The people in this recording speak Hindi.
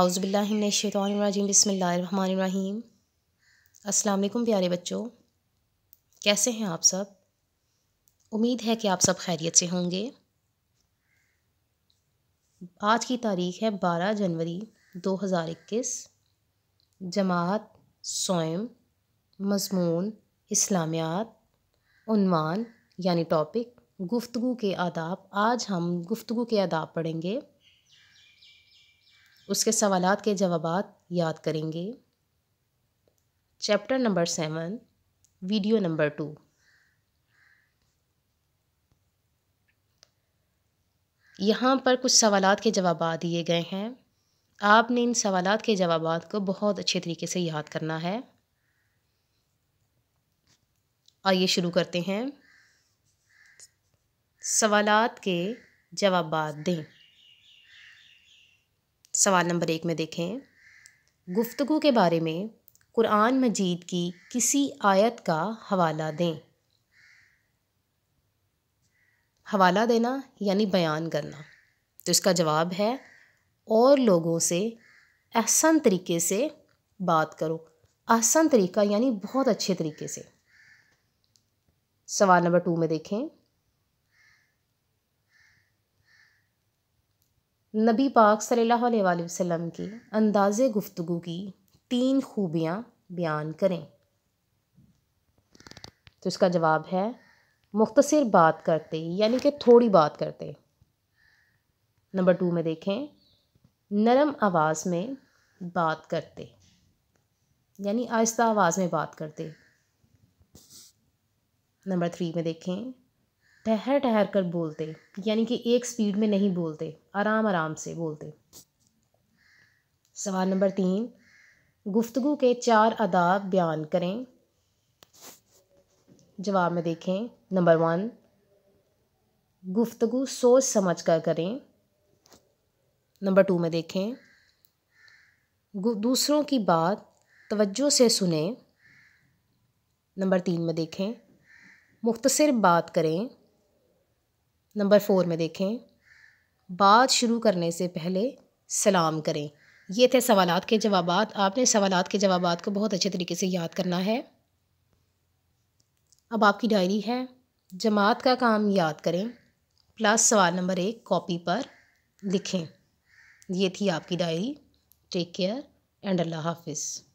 आउज़बिल्लिमिनशैतरजीम बसमीम अलकुम प्यारे बच्चों कैसे हैं आप सब उम्मीद है कि आप सब खैरियत से होंगे आज की तारीख़ है 12 जनवरी 2021 जमात सोम मजमून इस्लामियात उनवान यानी टॉपिक गुफ्तु के आदाब आज हम गुफ्तु के आदाब पढ़ेंगे उसके सवाल के जवाब याद करेंगे chapter number seven video number two यहाँ पर कुछ सवाल के जवाब दिए गए हैं आपने इन सवाल के जवाब को बहुत अच्छे तरीके से याद करना है आइए शुरू करते हैं सवाल के जवाब दें सवाल नंबर एक में देखें गुफ्तगु के बारे में कुरान मजीद की किसी आयत का हवाला दें हवाला देना यानी बयान करना तो इसका जवाब है और लोगों से एहसन तरीके से बात करो आसन तरीका यानी बहुत अच्छे तरीके से सवाल नंबर टू में देखें नबी पाक सल्लल्लाहु अलैहि वसल्लम की अंदाज़ गुफ्तु की तीन खूबियाँ बयान करें तो इसका जवाब है मुख्तसर बात करते यानी कि थोड़ी बात करते नंबर टू में देखें नरम आवाज़ में बात करते यानी आहिस्ता आवाज़ में बात करते नंबर थ्री में देखें ठहर ठहर कर बोलते यानी कि एक स्पीड में नहीं बोलते आराम आराम से बोलते सवाल नंबर तीन गुफ्तगु के चार अदाब बयान करें जवाब में देखें नंबर वन गुफ्तगु सोच समझ कर करें नंबर टू में देखें दूसरों की बात तवज्जो से सुने नंबर तीन में देखें मुख्तसर बात करें नंबर फोर में देखें बात शुरू करने से पहले सलाम करें ये थे सवालात के जवाब आपने सवाल के जवाब को बहुत अच्छे तरीके से याद करना है अब आपकी डायरी है जमात का काम याद करें प्लस सवाल नंबर एक कॉपी पर लिखें ये थी आपकी diary take care and Allah हाफिज़